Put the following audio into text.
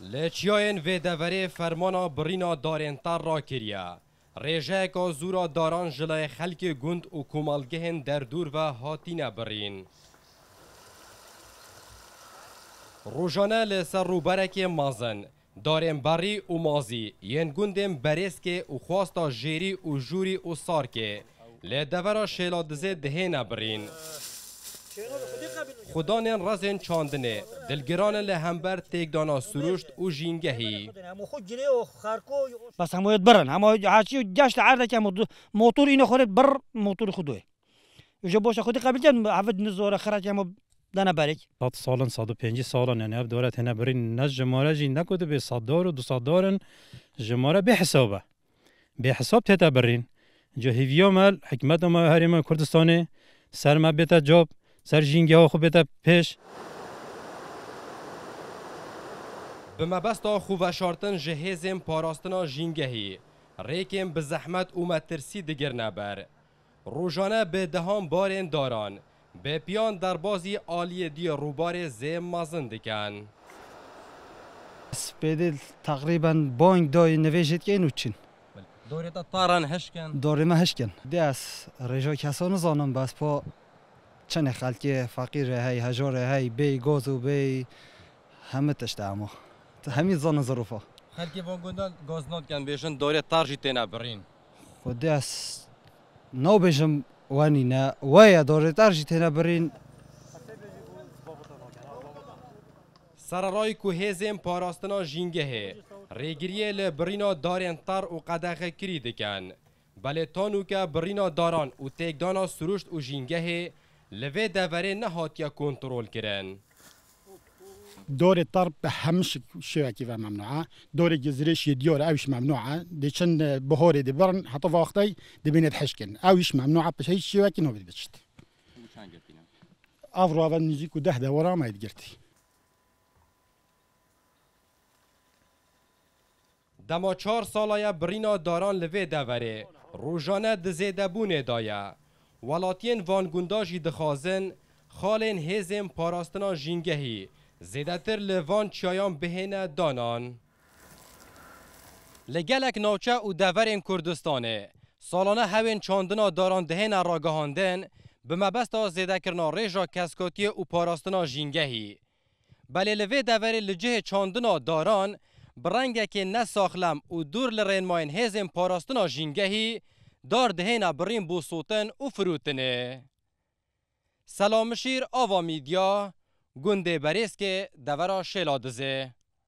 لچیاین وی دوره فرمانا برینا دارین تر را کریا ریجه که زورا داران جلای خلک گند و کمالگه در دور و هاتینه برین روژانه لسر روبرک مازن دارن بری و مازی ین گندیم بریسکه و خواستا جیری و جوری و سارکه لدورا شیلادزه دهنه برین خدانین رزین چاندنه دلگران له لهمبر تیگ دانا سروشت و جینگهی بس همویت برن اما هاشی و جشت عرده که موتور اینو خورد بر موتور خودوی وجه باشه خودی قبل جن عفد نزور خرج هم دنا بریک صد سالن صد و پنجی سالن یعنی اب دولت برین نز نکده به صد و دو صد دارن جماره به حسابه به حساب تتا برین جهیویا حکمت ما هریما کردستانه سر ما بیتا جاب سر جینگی ها خوب بده پیش به مبستا خوب شارتن جهیزم پاراستنا جینگهی ریکم به زحمت اومد ترسی دگر نبر روزانه به دهان بارین داران به پیان در بازی آلی دی روبار زیم مازن دکن سپیدل تقریبا بانگ دای نویجید که اینو چین دوری تا تاران هشکن دوری ما هشکن دی رجا کسان زانم بس پا چنه خلکی فقیر های هجار های بی گاز و بی همه تشت اما همین زان ظروفا خلکی وانگوندان گاز ناد کن بیشن داره ترجی تینا برین خودی از نو بیشم وانی نه وای داره ترجی تینا برین سررای کوهیزم پاراستنا جینگه ریگریه لبرینا دارین تر و قدخ کری دکن بله تانو که برینا داران و تیگدانا سروشت و جینگه لوی دورې نه هاتیه کنترل کردن دور طرب همش شبكي ممنوعة دور جزريش ديور اوش ممنوعة دي شن بهوري دي برن حتى وقتي دي بين تحشكن اوش ممنوعة بس هي شبكي نو بتشت افرو اول نجيك وده ده ورا ما يتجرتي دما چهار سالایا برینا داران لوی دوره روزانه دزیده بونه دایا ولاتین گنداجی دخوازن خالین هزم پاراستنا جینگهی زیدتر لوان چایان بهین دانان لگلک نوچه او دورین کردستانه سالانه هاوین چاندنا داران دهین راگهاندن به ها زیده کرنا ریجا کسکاتی او پاراستنا جینگهی بله لوی دوری لجه چاندنا داران برنگه که نساخلم او دور لرین ماین هزم پاراستنا جنگهی دار دهینا برین بو سوتن و فروتنه. سلامشیر آوا میدیا گنده که دورا شلادزه.